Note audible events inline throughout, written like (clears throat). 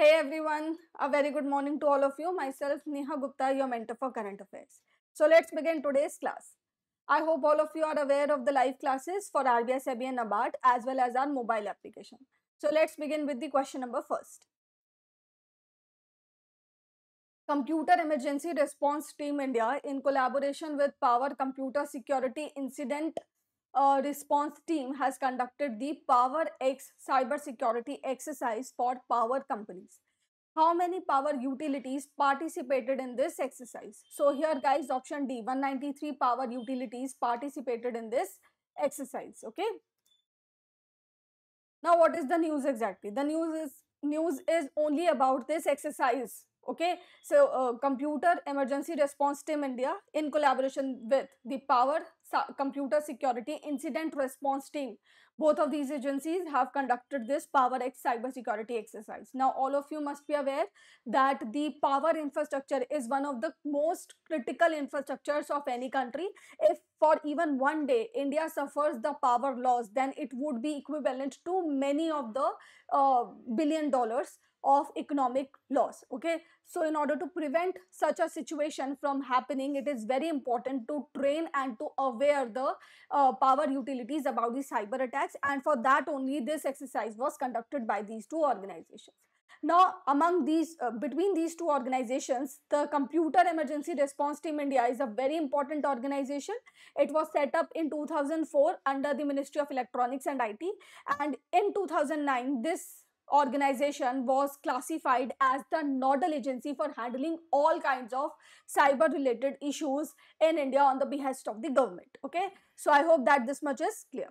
Hey everyone, a very good morning to all of you. Myself Neha Gupta, your mentor for current affairs. So let's begin today's class. I hope all of you are aware of the live classes for RBI SEBI and ABART as well as our mobile application. So let's begin with the question number first. Computer Emergency Response Team India in collaboration with Power Computer Security Incident uh, response team has conducted the Power X cybersecurity exercise for power companies. How many power utilities participated in this exercise? So here guys option D 193 power utilities participated in this exercise. Okay. Now what is the news exactly? The news is news is only about this exercise Okay, so uh, Computer Emergency Response Team India in collaboration with the Power Computer Security Incident Response Team. Both of these agencies have conducted this Power X security exercise. Now, all of you must be aware that the power infrastructure is one of the most critical infrastructures of any country. If for even one day India suffers the power loss, then it would be equivalent to many of the uh, billion dollars of economic loss okay so in order to prevent such a situation from happening it is very important to train and to aware the uh, power utilities about the cyber attacks and for that only this exercise was conducted by these two organizations now among these uh, between these two organizations the computer emergency response team india is a very important organization it was set up in 2004 under the ministry of electronics and it and in 2009 this organization was classified as the nodal agency for handling all kinds of cyber related issues in India on the behest of the government. Okay, so I hope that this much is clear.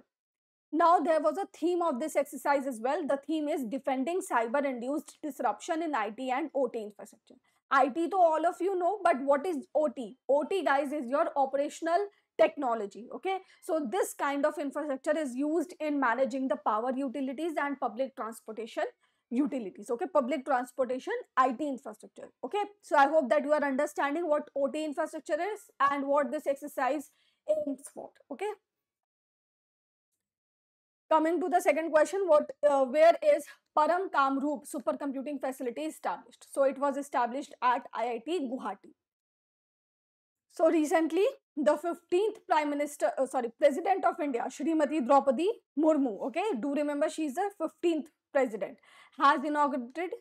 Now, there was a theme of this exercise as well. The theme is defending cyber induced disruption in IT and OT infrastructure. IT to all of you know, but what is OT? OT guys is your operational technology okay so this kind of infrastructure is used in managing the power utilities and public transportation utilities okay public transportation IT infrastructure okay so I hope that you are understanding what OT infrastructure is and what this exercise aims for okay coming to the second question what uh, where is Param Kamrup supercomputing facility established so it was established at IIT Guwahati so recently the 15th Prime Minister, uh, sorry, President of India, shrimati Draupadi Murmu, okay, do remember she is the 15th President, has inaugurated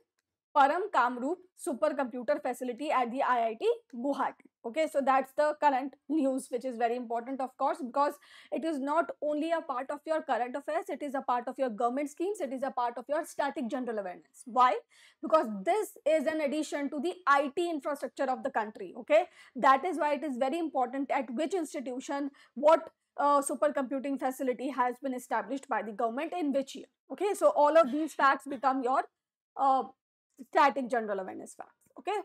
Param Kamrup supercomputer facility at the IIT Guwahati. Okay, so that's the current news, which is very important, of course, because it is not only a part of your current affairs, it is a part of your government schemes, it is a part of your static general awareness. Why? Because this is an addition to the IT infrastructure of the country. Okay, that is why it is very important at which institution, what uh, supercomputing facility has been established by the government in which year. Okay, so all of these facts become your uh, static general awareness facts. Okay.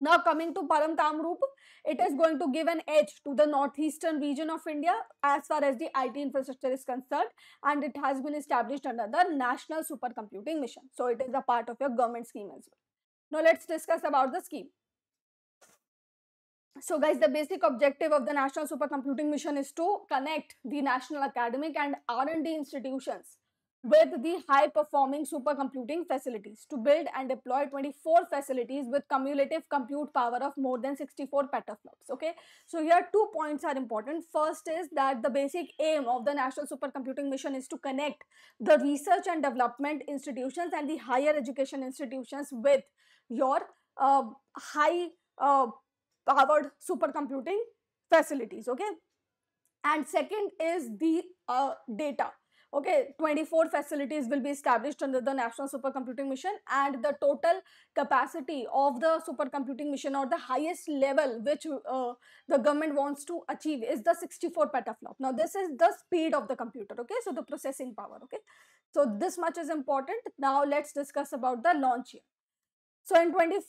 Now coming to Param Tamrup, it is going to give an edge to the northeastern region of India as far as the IT infrastructure is concerned and it has been established under the National Supercomputing Mission. So it is a part of your government scheme as well. Now let's discuss about the scheme. So guys, the basic objective of the National Supercomputing Mission is to connect the national academic and R&D institutions with the high performing supercomputing facilities to build and deploy 24 facilities with cumulative compute power of more than 64 petaflops okay so here two points are important first is that the basic aim of the national supercomputing mission is to connect the research and development institutions and the higher education institutions with your uh, high uh, powered supercomputing facilities okay and second is the uh, data Okay, 24 facilities will be established under the National Supercomputing Mission and the total capacity of the supercomputing mission or the highest level which uh, the government wants to achieve is the 64 petaflop. Now, this is the speed of the computer, okay? So, the processing power, okay? So, this much is important. Now, let's discuss about the launch year. So, in 2015,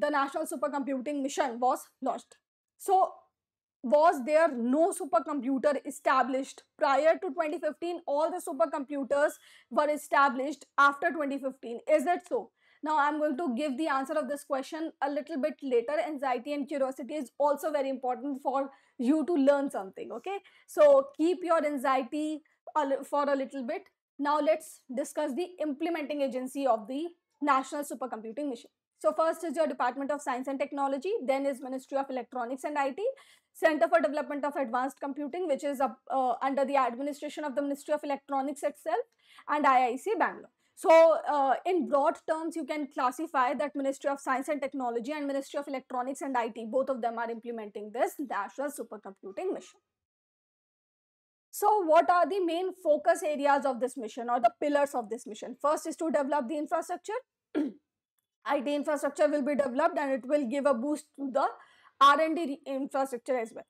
uh, the National Supercomputing Mission was launched. So, was there no supercomputer established prior to 2015 all the supercomputers were established after 2015 is it so now i'm going to give the answer of this question a little bit later anxiety and curiosity is also very important for you to learn something okay so keep your anxiety for a little bit now let's discuss the implementing agency of the national supercomputing mission so first is your Department of Science and Technology, then is Ministry of Electronics and IT, Center for Development of Advanced Computing, which is up, uh, uh, under the administration of the Ministry of Electronics itself, and IIC Bangalore. So, uh, in broad terms, you can classify that Ministry of Science and Technology and Ministry of Electronics and IT, both of them are implementing this National Supercomputing Mission. So, what are the main focus areas of this mission or the pillars of this mission? First is to develop the infrastructure. (clears throat) IT infrastructure will be developed and it will give a boost to the R&D infrastructure as well.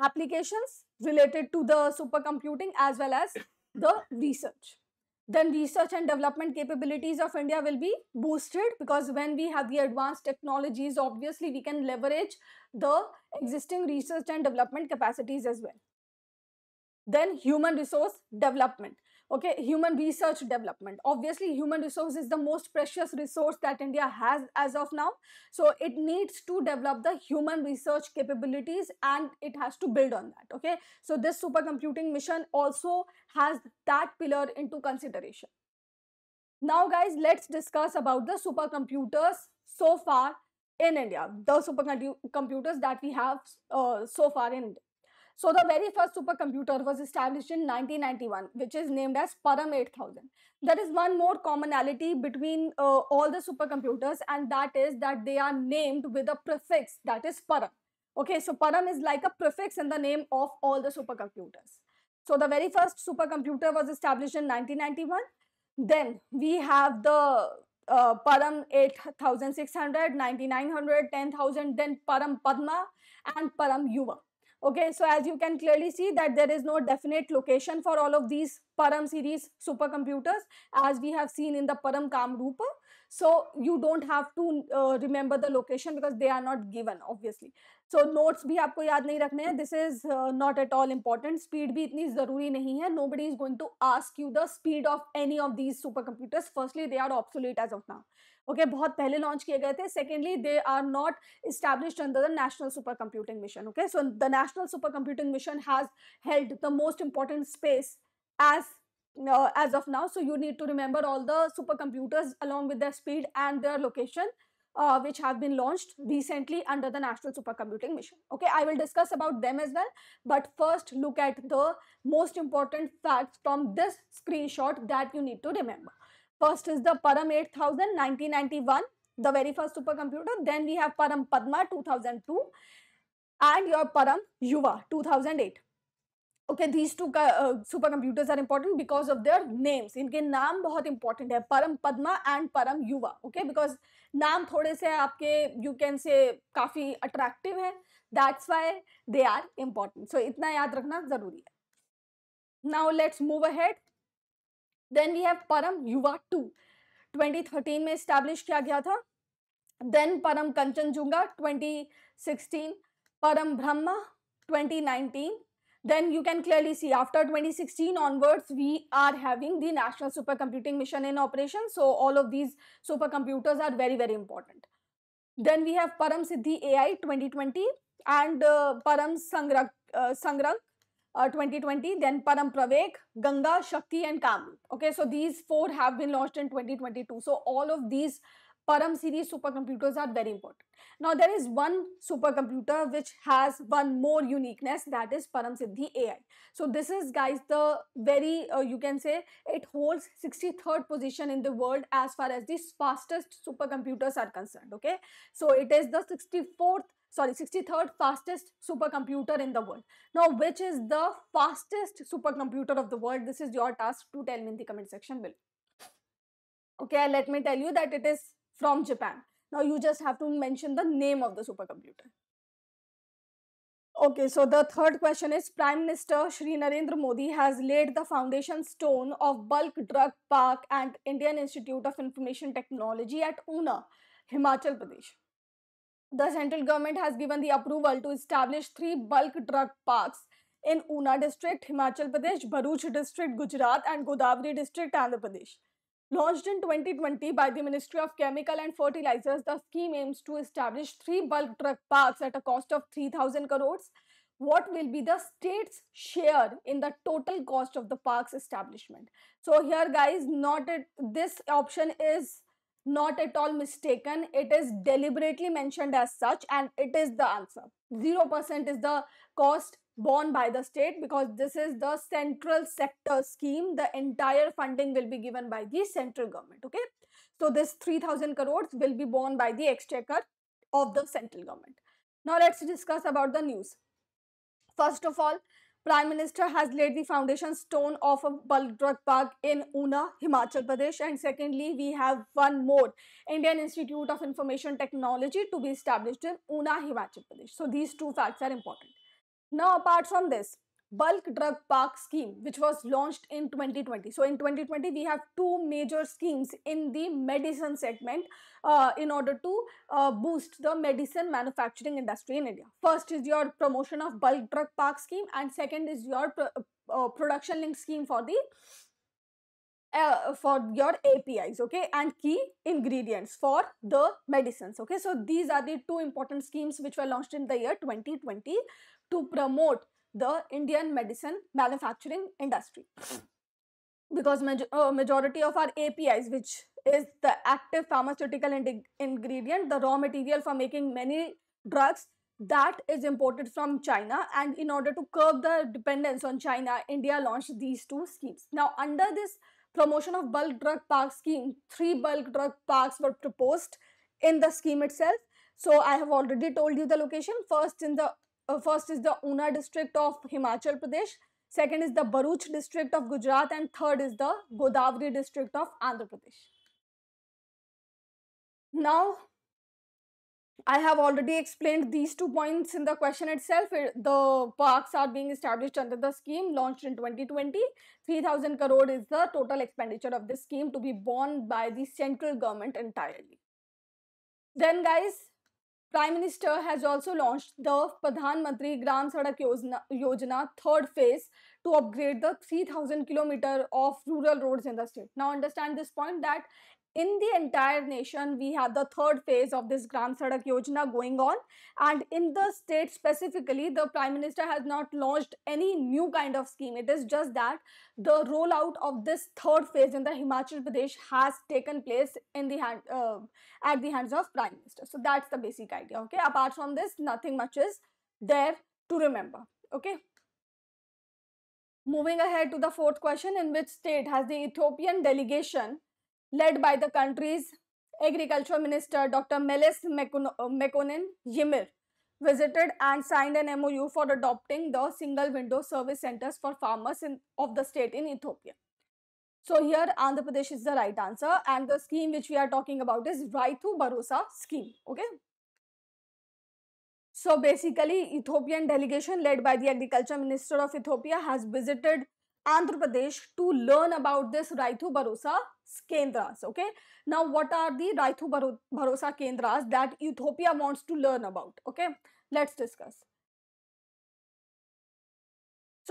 Applications related to the supercomputing as well as the research. Then research and development capabilities of India will be boosted because when we have the advanced technologies, obviously we can leverage the existing research and development capacities as well. Then human resource development okay human research development obviously human resource is the most precious resource that india has as of now so it needs to develop the human research capabilities and it has to build on that okay so this supercomputing mission also has that pillar into consideration now guys let's discuss about the supercomputers so far in india the supercomputers that we have uh, so far in india so the very first supercomputer was established in 1991, which is named as Param 8000. There is one more commonality between uh, all the supercomputers and that is that they are named with a prefix that is Param. Okay, so Param is like a prefix in the name of all the supercomputers. So the very first supercomputer was established in 1991. Then we have the uh, Param 8600, 9900, 10000, then Param Padma and Param Yuva. Okay, so as you can clearly see that there is no definite location for all of these Param series supercomputers as we have seen in the Param Kamrupa. So you don't have to uh, remember the location because they are not given obviously. So notes, भी आपको याद नहीं रखने हैं This is not at all important speed भी इतनी ज़रूरी नहीं है nobody is going to ask you the speed of of of these super computers firstly they are obsolete as of okay, बहुत पहले लॉन्च किए गए Secondly, they are not established under the National Supercomputing Mission. Okay, so the National Supercomputing Mission has held the most important space as uh, as of now. So you need to remember all the supercomputers along with their speed and their location. Uh, which have been launched recently under the National Supercomputing Mission. Okay, I will discuss about them as well. But first, look at the most important facts from this screenshot that you need to remember. First is the Param 8000 1991, the very first supercomputer. Then we have Param Padma 2002 and your Param Yuva 2008. Okay these two का super computers are important because of their names इनके नाम बहुत important है परम Padma and परम युवा okay because नाम थोड़े से आपके यू कैन से काफ़ी अट्रैक्टिव है that's why they are important so इतना याद रखना ज़रूरी है now let's move ahead then we have Param Yuva to 2013 में established. किया गया था देन परम कंचनजुंगा 2016 परम Brahma 2019 then you can clearly see after 2016 onwards we are having the national supercomputing mission in operation so all of these supercomputers are very very important then we have param siddhi ai 2020 and uh, param sangrang uh, 2020, uh, then Param Pravek, Ganga, Shakti and Kamrup. Okay, so these four have been launched in 2022. So all of these Param series supercomputers are very important. Now there is one supercomputer which has one more uniqueness that is Param Siddhi AI. So this is guys the very uh, you can say it holds 63rd position in the world as far as these fastest supercomputers are concerned. Okay, so it is the 64th sorry 63rd fastest supercomputer in the world now which is the fastest supercomputer of the world this is your task to tell me in the comment section below okay let me tell you that it is from japan now you just have to mention the name of the supercomputer Okay, so the third question is Prime Minister Shri Narendra Modi has laid the foundation stone of Bulk Drug Park and Indian Institute of Information Technology at Una, Himachal Pradesh. The central government has given the approval to establish three bulk drug parks in Una district, Himachal Pradesh, Bharuch district, Gujarat and Godavari district, Andhra Pradesh. Launched in 2020 by the Ministry of Chemical and Fertilizers, the scheme aims to establish three bulk drug parks at a cost of 3,000 crores. What will be the state's share in the total cost of the park's establishment? So here guys, not it, this option is not at all mistaken. It is deliberately mentioned as such and it is the answer. 0% is the cost borne by the state because this is the central sector scheme. The entire funding will be given by the central government. Okay. So this 3000 crores will be borne by the exchequer of the central government. Now let's discuss about the news. First of all, Prime Minister has laid the foundation stone of a Baldrak bag in Una, Himachal Pradesh. And secondly, we have one more Indian Institute of Information Technology to be established in Una, Himachal Pradesh. So these two facts are important. Now, apart from this, bulk drug park scheme which was launched in 2020 so in 2020 we have two major schemes in the medicine segment uh, in order to uh, boost the medicine manufacturing industry in india first is your promotion of bulk drug park scheme and second is your pro uh, production link scheme for the uh, for your APIs, okay, and key ingredients for the medicines, okay. So, these are the two important schemes which were launched in the year 2020 to promote the Indian medicine manufacturing industry. Because uh, majority of our APIs, which is the active pharmaceutical in ingredient, the raw material for making many drugs, that is imported from China. And in order to curb the dependence on China, India launched these two schemes. Now, under this promotion of bulk drug park scheme, three bulk drug parks were proposed in the scheme itself. So I have already told you the location. First in the uh, first is the Una district of Himachal Pradesh, second is the Baruch district of Gujarat, and third is the Godavari district of Andhra Pradesh. Now, I have already explained these two points in the question itself. The parks are being established under the scheme launched in 2020. 3000 crore is the total expenditure of this scheme to be borne by the central government entirely. Then guys, Prime Minister has also launched the Padhan Mantri Gram Sadak Yojana, Yojana third phase to upgrade the 3000 kilometer of rural roads in the state. Now understand this point that in the entire nation, we have the third phase of this Grand Sadak Yojana going on. And in the state specifically, the Prime Minister has not launched any new kind of scheme. It is just that the rollout of this third phase in the Himachal Pradesh has taken place in the hand, uh, at the hands of Prime Minister. So that's the basic idea. Okay. Apart from this, nothing much is there to remember. Okay. Moving ahead to the fourth question, in which state has the Ethiopian delegation led by the country's Agriculture Minister Dr. Melis uh, Mekonen Yimir visited and signed an MOU for adopting the single window service centers for farmers in, of the state in Ethiopia. So here Andhra Pradesh is the right answer and the scheme which we are talking about is Raitu Barosa scheme. Okay. So basically Ethiopian delegation led by the agriculture minister of Ethiopia has visited Andhra Pradesh to learn about this Raithu Barosa Kendras. Okay. Now, what are the Raithu Barosa Kendras that Ethiopia wants to learn about? Okay. Let's discuss.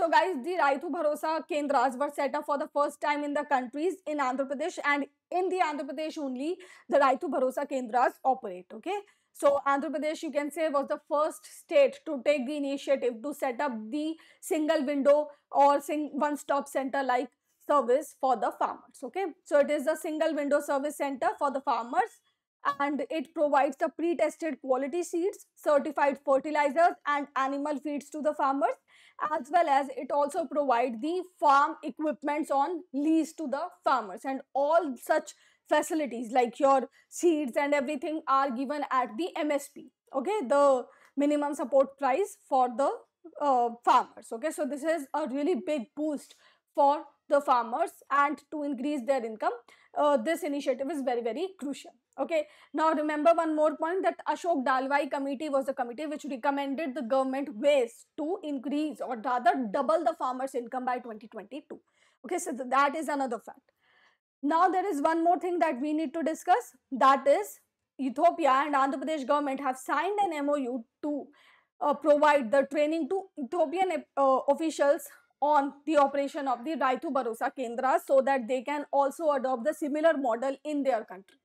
So guys, the Raitu Bharosa Kendras were set up for the first time in the countries in Andhra Pradesh and in the Andhra Pradesh only the Raitu Bharosa Kendras operate. Okay. So Andhra Pradesh, you can say, was the first state to take the initiative to set up the single window or one-stop center like service for the farmers. Okay, so it is a single window service center for the farmers and it provides the pre-tested quality seeds, certified fertilizers and animal feeds to the farmers as well as it also provides the farm equipments on lease to the farmers and all such facilities like your seeds and everything are given at the MSP, okay, the minimum support price for the uh, farmers, okay. So, this is a really big boost for the farmers and to increase their income. Uh, this initiative is very, very crucial. Okay, now remember one more point that Ashok Dalwai committee was the committee which recommended the government ways to increase or rather double the farmers income by 2022. Okay, so that is another fact. Now there is one more thing that we need to discuss that is Ethiopia and Andhra Pradesh government have signed an MOU to uh, provide the training to Ethiopian uh, officials on the operation of the Raitu Barosa Kendra so that they can also adopt the similar model in their country.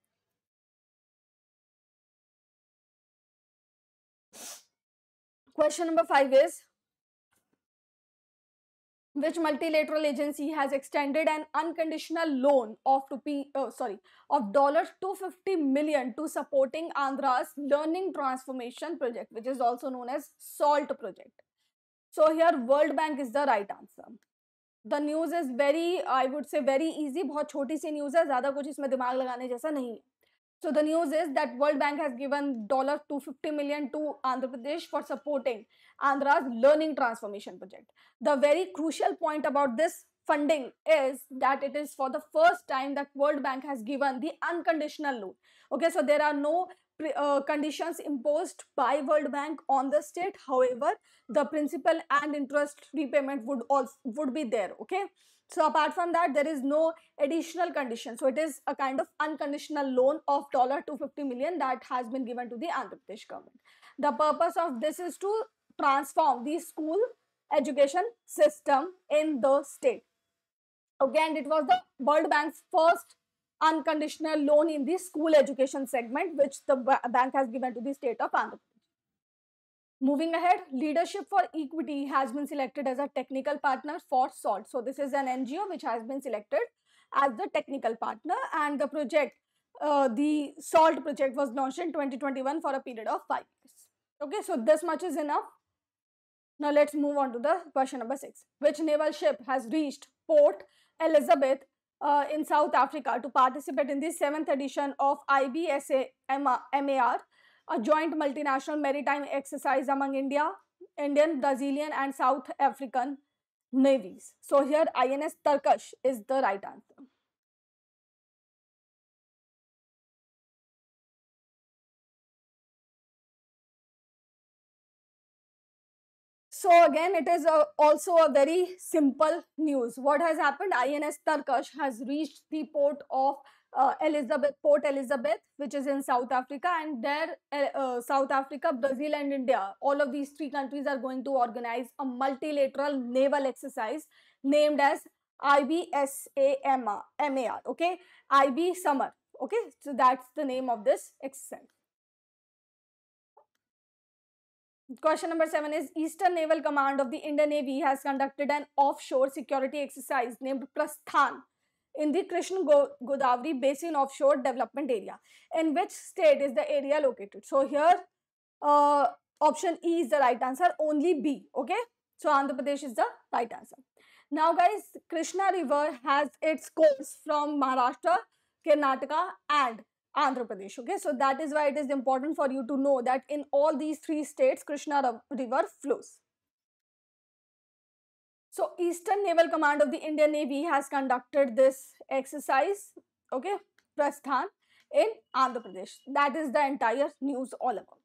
Question number 5 is which multilateral agency has extended an unconditional loan of rupee, oh, sorry, of dollars 250 million to supporting Andhra's learning transformation project, which is also known as SALT project. So here World Bank is the right answer. The news is very I would say very easy. बहुत छोटी सी news है ज़्यादा कुछ इसमें दिमाग लगाने जैसा नहीं है so the news is that World Bank has given dollar two fifty million to Andhra Andhra's learning transformation project. The very crucial point about this funding is that it is for the first time that World Bank has given the unconditional loan. Okay, so there are no uh, conditions imposed by World Bank on the state. However, the principal and interest repayment would also would be there. Okay, so apart from that, there is no additional condition. So it is a kind of unconditional loan of dollar 250 million that has been given to the Andhra Pradesh government. The purpose of this is to transform the school education system in the state. Again, it was the World Bank's first unconditional loan in the school education segment, which the bank has given to the state of Andhra Pradesh. Moving ahead, Leadership for Equity has been selected as a technical partner for SALT. So this is an NGO which has been selected as the technical partner and the project, uh, the SALT project was launched in 2021 for a period of five years. Okay, so this much is enough now let's move on to the question number 6. Which naval ship has reached Port Elizabeth uh, in South Africa to participate in the 7th edition of IBSA MAR, a joint multinational maritime exercise among India, Indian, Brazilian and South African navies. So here INS Turkish is the right answer. So again, it is a, also a very simple news. What has happened? INS Tarkash has reached the port of uh, Elizabeth, Port Elizabeth, which is in South Africa, and there, uh, uh, South Africa, Brazil, and India, all of these three countries are going to organize a multilateral naval exercise named as IBSAMAR. Okay, IB Summer. Okay, so that's the name of this exercise. Question number seven is Eastern Naval Command of the Indian Navy has conducted an offshore security exercise named Prasthan in the Krishna Godavari Basin Offshore Development Area. In which state is the area located? So here uh, option E is the right answer, only B. Okay. So Andhra Pradesh is the right answer. Now guys, Krishna River has its course from Maharashtra, Karnataka and Andhra Pradesh. Okay, so that is why it is important for you to know that in all these three states, Krishna River flows. So Eastern Naval Command of the Indian Navy has conducted this exercise, okay, Prasthan in Andhra Pradesh. That is the entire news all about.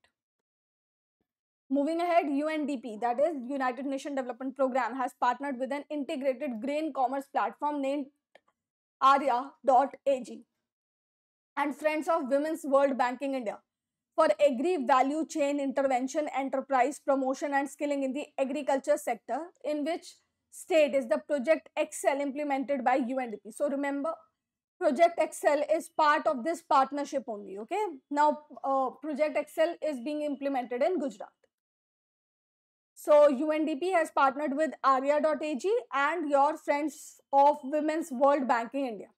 Moving ahead, UNDP, that is United Nations Development Program, has partnered with an integrated grain commerce platform named Arya.ag and Friends of Women's World Banking India for agri value chain intervention, enterprise promotion and skilling in the agriculture sector in which state is the Project Excel implemented by UNDP. So remember, Project Excel is part of this partnership only, okay? Now, uh, Project Excel is being implemented in Gujarat. So UNDP has partnered with Arya.ag and your Friends of Women's World Banking India.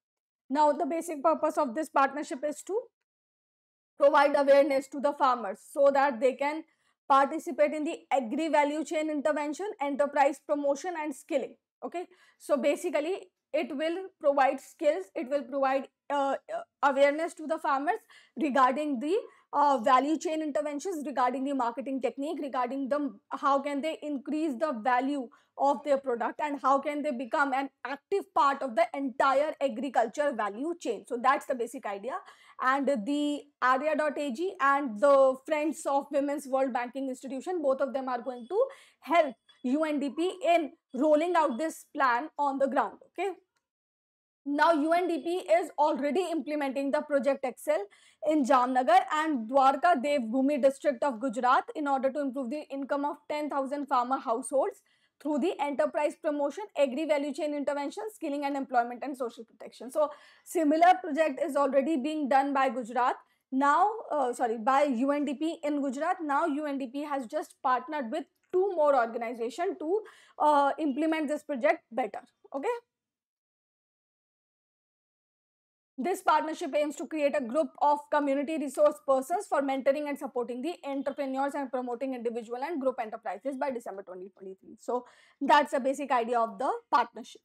Now, the basic purpose of this partnership is to provide awareness to the farmers so that they can participate in the agri value chain intervention, enterprise promotion and skilling. Okay, so basically it will provide skills, it will provide uh, uh awareness to the farmers regarding the uh, value chain interventions regarding the marketing technique, regarding them, how can they increase the value of their product and how can they become an active part of the entire agriculture value chain. So that's the basic idea. And the ARIA.AG and the Friends of Women's World Banking Institution, both of them are going to help UNDP in rolling out this plan on the ground. Okay. Now UNDP is already implementing the project Excel in Jamnagar and Dwarka Devbhumi district of Gujarat in order to improve the income of 10,000 farmer households through the enterprise promotion, agri value chain intervention, skilling and employment and social protection. So similar project is already being done by Gujarat now, uh, sorry, by UNDP in Gujarat. Now UNDP has just partnered with two more organizations to uh, implement this project better. Okay. This partnership aims to create a group of community resource persons for mentoring and supporting the entrepreneurs and promoting individual and group enterprises by December 2023. So that's the basic idea of the partnership.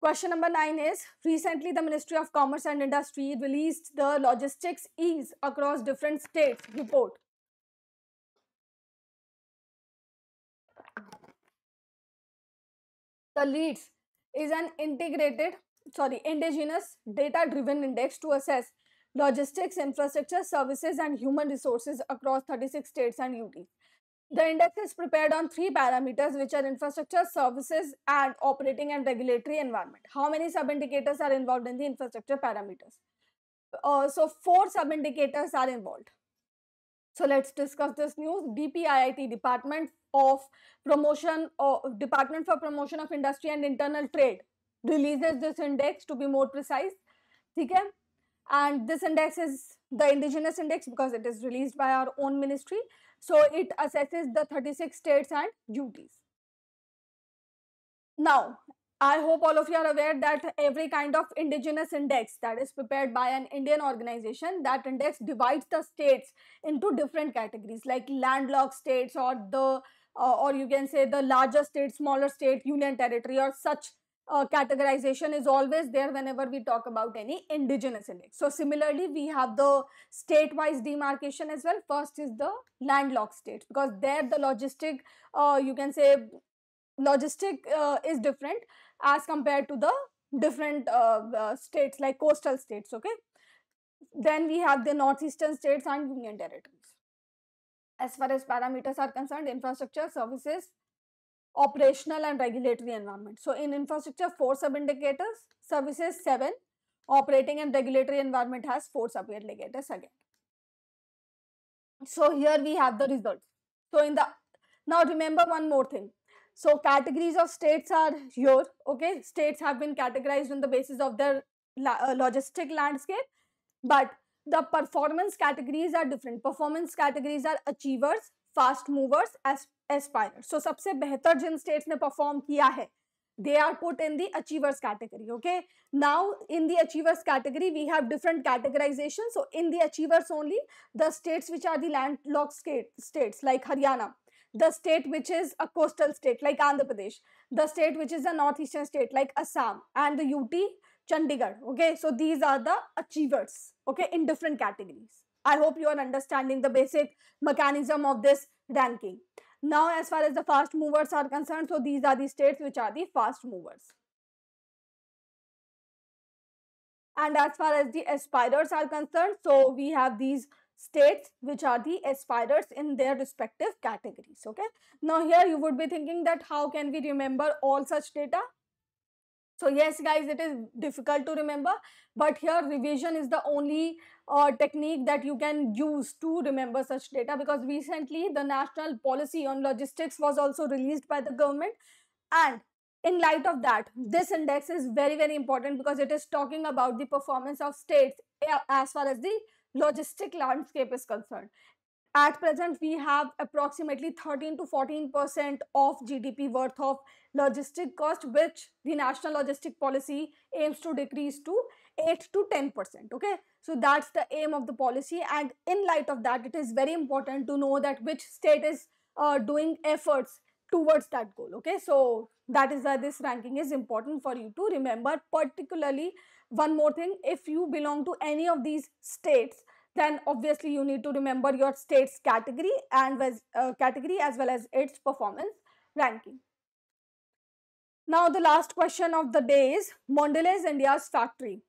Question number nine is Recently, the Ministry of Commerce and Industry released the Logistics Ease Across Different States report. The LEADS is an integrated sorry, indigenous data driven index to assess logistics, infrastructure, services, and human resources across 36 states and UTs. The index is prepared on three parameters, which are infrastructure, services, and operating and regulatory environment. How many sub indicators are involved in the infrastructure parameters? Uh, so, four sub indicators are involved. So, let's discuss this news. DPIIT, Department of Promotion, or uh, Department for Promotion of Industry and Internal Trade, releases this index to be more precise okay and this index is the indigenous index because it is released by our own ministry so it assesses the 36 states and duties now i hope all of you are aware that every kind of indigenous index that is prepared by an indian organization that index divides the states into different categories like landlocked states or the uh, or you can say the larger state smaller state union territory or such uh, categorization is always there whenever we talk about any indigenous index. So similarly, we have the state-wise demarcation as well. First is the landlocked states because there the logistic, uh, you can say, logistic uh, is different as compared to the different uh, uh, states like coastal states, okay. Then we have the northeastern states and union territories. As far as parameters are concerned, infrastructure, services, operational and regulatory environment. So in infrastructure, four sub-indicators, services seven, operating and regulatory environment has four sub-indicators again. So here we have the results. So in the, now remember one more thing. So categories of states are here, okay. States have been categorized on the basis of their uh, logistic landscape, but the performance categories are different. Performance categories are achievers, fast movers, as aspire so सबसे बेहतर जिन states ने perform किया है they are put in the achievers category okay now in the achievers category we have different categorization so in the achievers only the states which are the land states like Haryana the state which is a coastal state like Andhra Pradesh the state which is a north eastern state like Assam and the UT Chandigarh okay so these are the achievers okay in different categories I hope you are understanding the basic mechanism of this ranking Now, as far as the fast movers are concerned, so these are the states which are the fast movers. And as far as the aspirers are concerned, so we have these states which are the aspirers in their respective categories. Okay. Now, here you would be thinking that how can we remember all such data? So yes guys it is difficult to remember but here revision is the only uh, technique that you can use to remember such data because recently the national policy on logistics was also released by the government and in light of that this index is very very important because it is talking about the performance of states eh, as far as the logistic landscape is concerned at present, we have approximately 13 to 14% of GDP worth of logistic cost, which the national logistic policy aims to decrease to 8 to 10%. Okay, so that's the aim of the policy. And in light of that, it is very important to know that which state is uh, doing efforts towards that goal. Okay, so that is why this ranking is important for you to remember. Particularly, one more thing if you belong to any of these states then obviously you need to remember your state's category and uh, category as well as its performance ranking. Now the last question of the day is Mondelez India's factory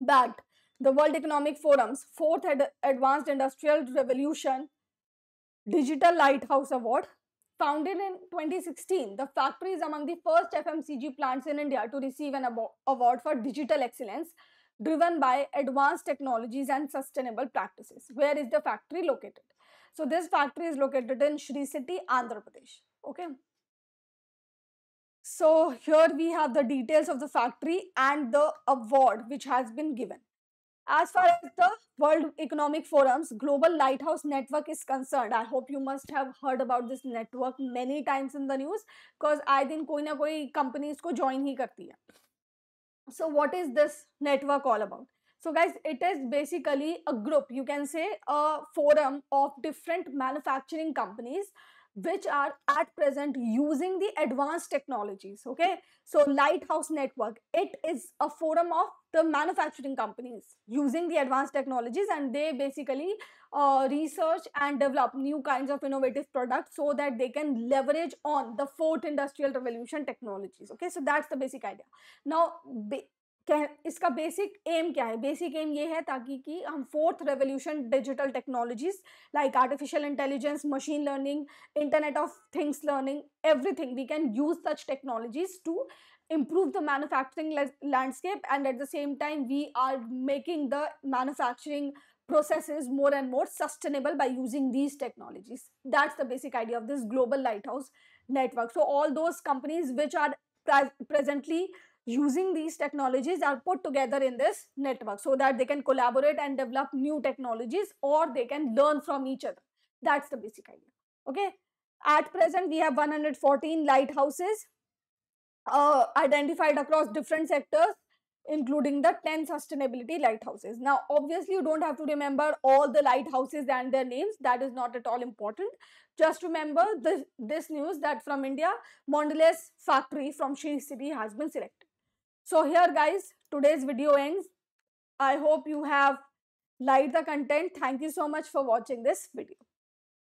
That the World Economic Forum's fourth Ad Advanced Industrial Revolution Digital Lighthouse Award. Founded in 2016, the factory is among the first FMCG plants in India to receive an award for digital excellence driven by advanced technologies and sustainable practices. Where is the factory located? So this factory is located in Shri City, Andhra Pradesh. Okay. So here we have the details of the factory and the award which has been given. As far as the World Economic Forum's Global Lighthouse Network is concerned, I hope you must have heard about this network many times in the news because I think कोई ना कोई companies को join ही करती है. So what is this network all about? So guys, it is basically a group, you can say a forum of different manufacturing companies which are at present using the advanced technologies okay so lighthouse network it is a forum of the manufacturing companies using the advanced technologies and they basically uh, research and develop new kinds of innovative products so that they can leverage on the fourth industrial revolution technologies okay so that's the basic idea now क्या इसका basic M क्या है basic M ये है ताकि कि हम fourth revolution digital technologies like artificial intelligence machine learning internet of things learning everything we can use such technologies to improve the manufacturing landscape and at the same time we are making the manufacturing processes more and more sustainable by using these technologies that's the basic idea of this global lighthouse network so all those companies which are pre presently using these technologies are put together in this network so that they can collaborate and develop new technologies or they can learn from each other that's the basic idea okay at present we have 114 lighthouses uh, identified across different sectors including the 10 sustainability lighthouses. Now, obviously, you don't have to remember all the lighthouses and their names. That is not at all important. Just remember this, this news that from India, Mondelez factory from Sri City has been selected. So here, guys, today's video ends. I hope you have liked the content. Thank you so much for watching this video.